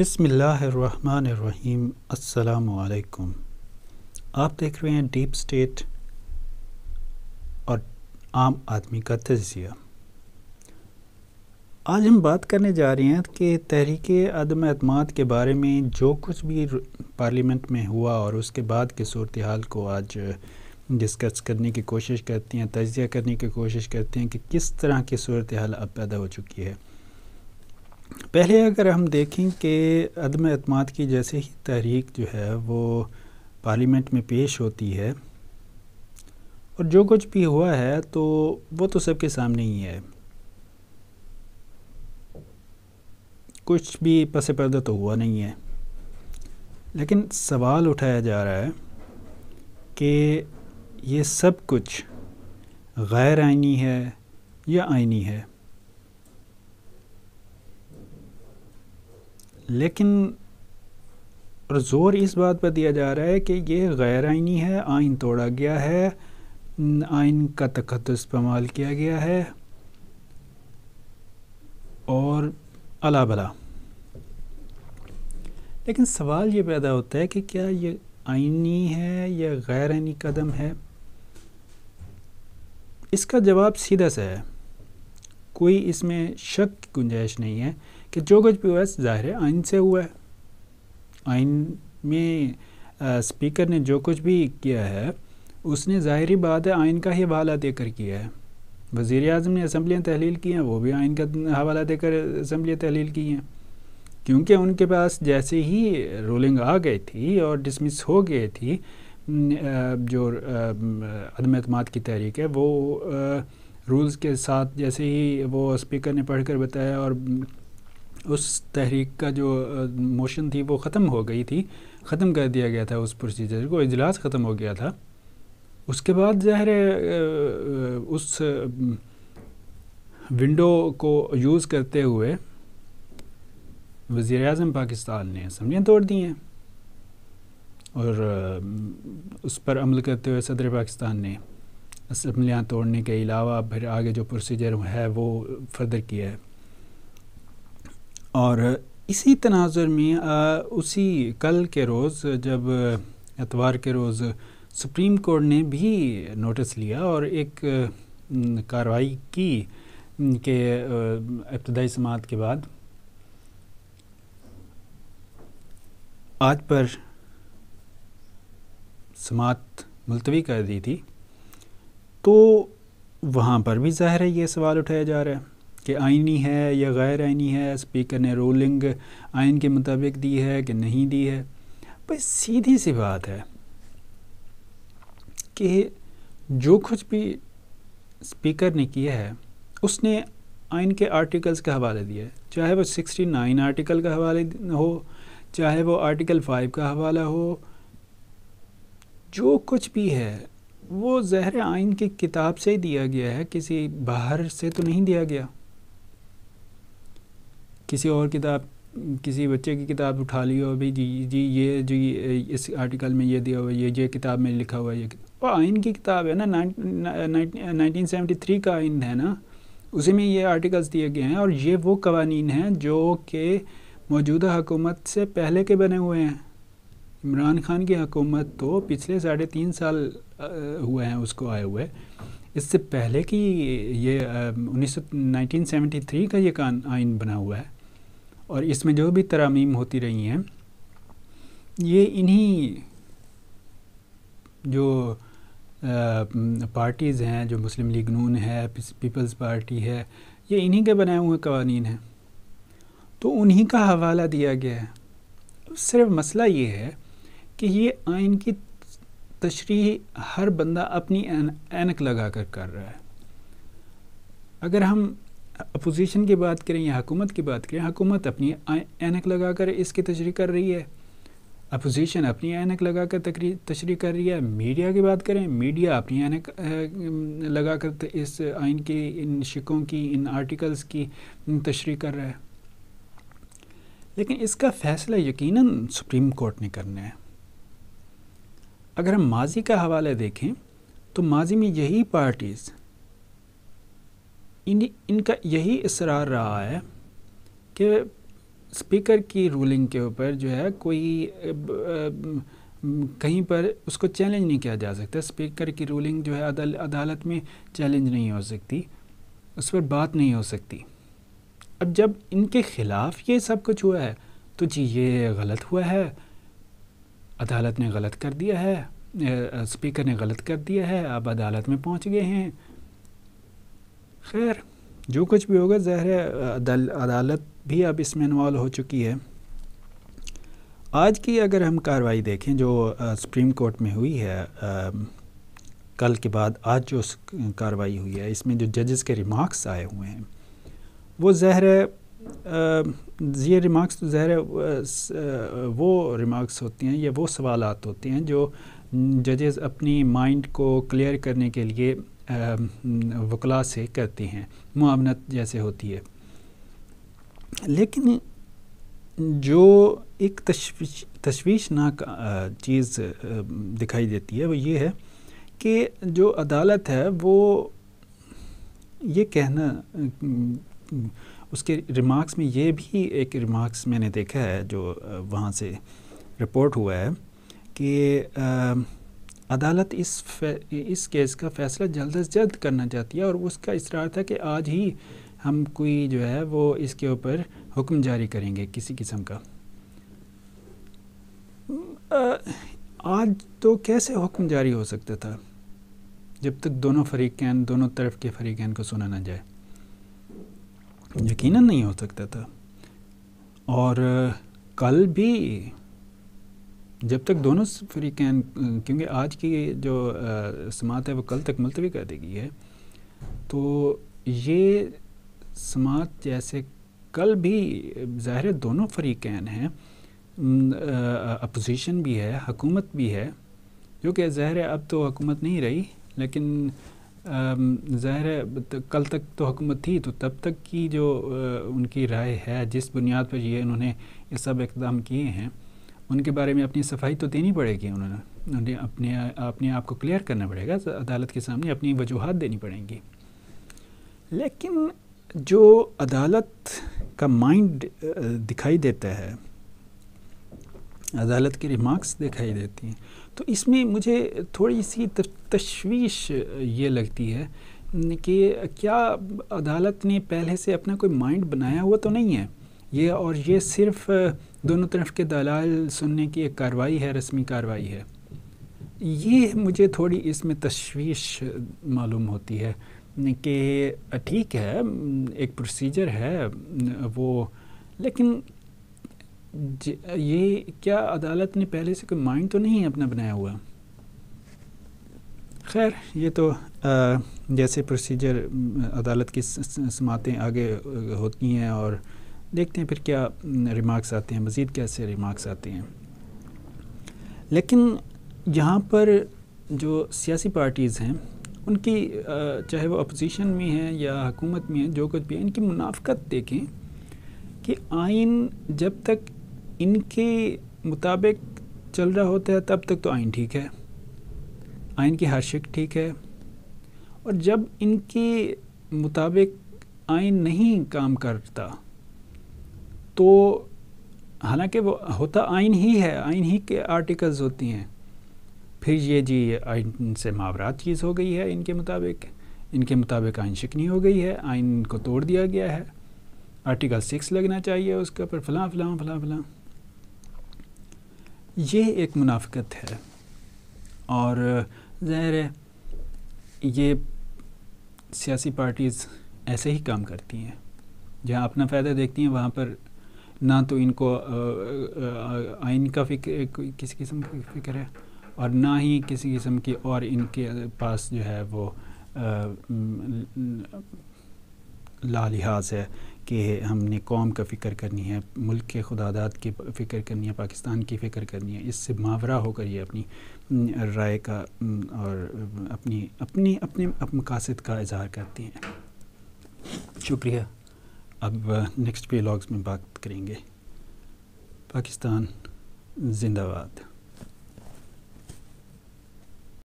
बिसमीम् अल्लाम आप देख रहे हैं डीप स्टेट और आम आदमी का तजिया आज हम बात करने जा रहे हैं कि तहरीक आदम अतमाद के बारे में जो कुछ भी पार्लियामेंट में हुआ और उसके बाद की सूरत हाल को आज डिस्कस करने की कोशिश करते हैं तजिया करने की कोशिश करते हैं कि किस तरह की सूरत हाल अब पैदा हो चुकी है पहले अगर हम देखें कि अदम अतमाद की जैसे ही तहरीक जो है वो पार्लियामेंट में पेश होती है और जो कुछ भी हुआ है तो वो तो सबके सामने ही है कुछ भी पस पर्दा तो हुआ नहीं है लेकिन सवाल उठाया जा रहा है कि ये सब कुछ गैर आइनी है या आइनी है लेकिन और ज़ोर इस बात पर दिया जा रहा है कि ये गैर आइनी है आइन तोड़ा गया है आइन का तखत इस्तेमाल किया गया है और अला भला लेकिन सवाल ये पैदा होता है कि क्या ये आइनी है या गैर आइनी कदम है इसका जवाब सीधा सा है कोई इसमें शक की गुंजाइश नहीं है कि जो कुछ भी हुआ है ज़ाहिर है आइन से हुआ है आइन में आ, स्पीकर ने जो कुछ भी किया है उसने ज़ाहरी बात है आइन का ही हवाला देकर किया है वज़ी अजम ने असम्बलियाँ तहलील की हैं वो भी आइन का हवाला देकर असम्बलियाँ तहलील की हैं क्योंकि उनके पास जैसे ही रूलिंग आ गई थी और डिसमिस हो गई थी जो अदम अतम की तहरीक है वो रूल्स के साथ जैसे ही वो स्पीकर ने पढ़कर बताया और उस तहरीक का जो मोशन थी वो ख़त्म हो गई थी ख़त्म कर दिया गया था उस प्रोसीजर को इजलास ख़त्म हो गया था उसके बाद ज़ाहिर उस विंडो को यूज़ करते हुए वज़ी अजम पाकिस्तान ने समझें तोड़ दी हैं और उस पर अमल करते हुए सदर पाकिस्तान ने असम्बलियाँ तोड़ने के अलावा फिर आगे जो प्रोसीजर है वो फर्दर किया है और इसी तनाजर में आ, उसी कल के रोज़ जब एतवार के रोज़ सुप्रीम कोर्ट ने भी नोटिस लिया और एक कार्रवाई की के इब्तदाई समात के बाद आज पर समात मुलतवी कर दी थी तो वहाँ पर भी ज़ाहिर है ये सवाल उठाया जा रहा है कि आइनी है या गैर आइनी है स्पीकर ने रूलिंग आइन के मुताबिक दी है कि नहीं दी है बस सीधी सी बात है कि जो कुछ भी स्पीकर ने किया है उसने आइन के आर्टिकल्स का हवाले दिया है चाहे वो 69 आर्टिकल का हवाले हो चाहे वो आर्टिकल 5 का हवाला हो जो कुछ भी है वो जहर आइन की किताब से ही दिया गया है किसी बाहर से तो नहीं दिया गया किसी और किताब किसी बच्चे की किताब उठा ली हो भाई जी जी ये जी इस आर्टिकल में ये दिया हुआ ये ये किताब में लिखा हुआ ये वो आइन की किताब है ना नाइनटीन सेवेंटी थ्री का आइन है ना उसी में ये आर्टिकल्स दिए गए हैं और ये वो कवानीन हैं जो कि मौजूदा हुकूमत से पहले के बने हुए हैं इमरान खान की हुकूमत तो पिछले साढ़े तीन साल हुए हैं उसको आए हुए इससे पहले की ये उन्नीस सौ नाइनटीन सेवेंटी थ्री का ये कान आइन बना हुआ है और इसमें जो भी तरामीम होती रही हैं ये इन्हीं जो पार्टीज़ हैं जो मुस्लिम लीग नून है पीपल्स पार्टी है ये इन्हीं के बनाए हुए कवानीन हैं तो उन्हीं का हवाला दिया गया है तो सिर्फ मसला ये है कि ये आइन की तशरी हर बंदा अपनी एनक लगा कर कर रहा है अगर हम अपोजिशन की बात करें या हकूमत की बात करें हकूमत अपनी एनक लगा कर इसकी तशरी कर रही है अपोजिशन अपनी एनक लगा कर तकरी तशरी कर रही है मीडिया की बात करें मीडिया अपनी एनक लगा कर इस आइन की इन शिकों की इन आर्टिकल्स की तशरी कर रहा है लेकिन इसका फ़ैसला यकीनन सुप्रीम कोर्ट ने करना है अगर हम माजी का हवाला देखें तो माजी में यही पार्टीज़ इन इनका यही इसरार रहा है कि स्पीकर की रूलिंग के ऊपर जो है कोई कहीं पर उसको चैलेंज नहीं किया जा सकता स्पीकर की रूलिंग जो है अदल, अदालत में चैलेंज नहीं हो सकती उस पर बात नहीं हो सकती अब जब इनके ख़िलाफ़ ये सब कुछ हुआ है तो जी ये गलत हुआ है अदालत ने गलत कर दिया है स्पीकर ने गलत कर दिया है आप अदालत में पहुंच गए हैं खैर जो कुछ भी होगा ज़ाहिर अदाल, अदालत भी अब इसमें इन्वॉल्व हो चुकी है आज की अगर हम कार्रवाई देखें जो सुप्रीम कोर्ट में हुई है आ, कल के बाद आज जो कार्रवाई हुई है इसमें जो जजेस के रिमार्क्स आए हुए हैं वो जहर ये रिमार्क्स तो जहर वो रिमार्क्स होते हैं या वो सवालत होते हैं जो जजेस अपनी माइंड को क्लियर करने के लिए वकला से करते हैं मुआवनत जैसे होती है लेकिन जो एक तश्वीश तशवीशनाक चीज़ दिखाई देती है वो ये है कि जो अदालत है वो ये कहना उसके रिमार्क्स में ये भी एक रिमार्क्स मैंने देखा है जो वहाँ से रिपोर्ट हुआ है कि अदालत इस इस केस का फैसला जल्द अज जल्द करना चाहती है और उसका इसरार था कि आज ही हम कोई जो है वो इसके ऊपर हुक्म जारी करेंगे किसी किस्म का आज तो कैसे हुक्म जारी हो सकता था जब तक दोनों फरीकैन दोनों तरफ के फरीकैन को सुना ना जाए यकीनन नहीं हो सकता था और कल भी जब तक दोनों फरीकैन क्योंकि आज की जो समात है वो कल तक मुलतवी कर दी गई है तो ये समात जैसे कल भी ज़ाहिर दोनों फरीकैन हैं अपोजिशन भी है हकूमत भी है जो कि ज़ाहिर अब तो हकूमत नहीं रही लेकिन ज़ाहिर कल तक तो हकूमत थी तो तब तक की जो उनकी राय है जिस बुनियाद पर ये उन्होंने ये सब इकदाम किए हैं उनके बारे में अपनी सफाई तो देनी पड़ेगी उन्होंने उन्हें अपने अपने आप को क्लियर करना पड़ेगा अदालत के सामने अपनी वजूहत देनी पड़ेंगी लेकिन जो अदालत का माइंड दिखाई देता है अदालत के रिमार्क्स दिखाई देती हैं तो इसमें मुझे थोड़ी सी तशवीश ये लगती है कि क्या अदालत ने पहले से अपना कोई माइंड बनाया हुआ तो नहीं है ये और ये सिर्फ़ दोनों तरफ के दलाल सुनने की एक कार्रवाई है रस्मी कार्रवाई है ये मुझे थोड़ी इसमें तशवीश मालूम होती है कि ठीक है एक प्रोसीजर है वो लेकिन ये क्या अदालत ने पहले से कोई माइंड तो नहीं अपना बनाया हुआ खैर ये तो जैसे प्रोसीजर अदालत की समातें आगे होती हैं और देखते हैं फिर क्या रिमार्क्स आते हैं मज़ीद कैसे रिमार्क्स आते हैं लेकिन यहाँ पर जो सियासी पार्टीज़ हैं उनकी चाहे वो अपोजिशन में हैं या हुकूमत में हैं जो कुछ भी है इनकी मुनाफ़त देखें कि आइन जब तक इनके मुताबिक चल रहा होता है तब तक तो आइन ठीक है आइन की हाशिक ठीक है और जब इनके मुताबिक आइन नहीं काम करता तो हालांकि वो होता आइन ही है आइन ही के आर्टिकल्स होती हैं फिर ये जी आइन से मावरात चीज़ हो गई है इनके मुताबिक इनके मुताबिक आइन शिकनी हो गई है आइन को तोड़ दिया गया है आर्टिकल सिक्स लगना चाहिए उसके ऊपर फलां फलां फलां फलां ये एक मुनाफ़त है और ज़ाहिर है ये सियासी पार्टीज़ ऐसे ही काम करती हैं जहाँ अपना फ़ायदा देखती हैं वहाँ पर ना तो इनको आइन का फिक्र किसी किस्म की फिक्र है और ना ही किसी किस्म की और इनके पास जो है वो ला लिहाज है कि हमने कौम का फ़िक्र करनी है मुल्क के खुदादात की फ़िक्र करनी है पाकिस्तान की फ़िक्र करनी है इससे मावरा होकर ये अपनी राय का और अपनी अपनी अपने मकासद का इजहार करती हैं शुक्रिया अब नेक्स्ट पे में बात करेंगे पाकिस्तान जिंदाबाद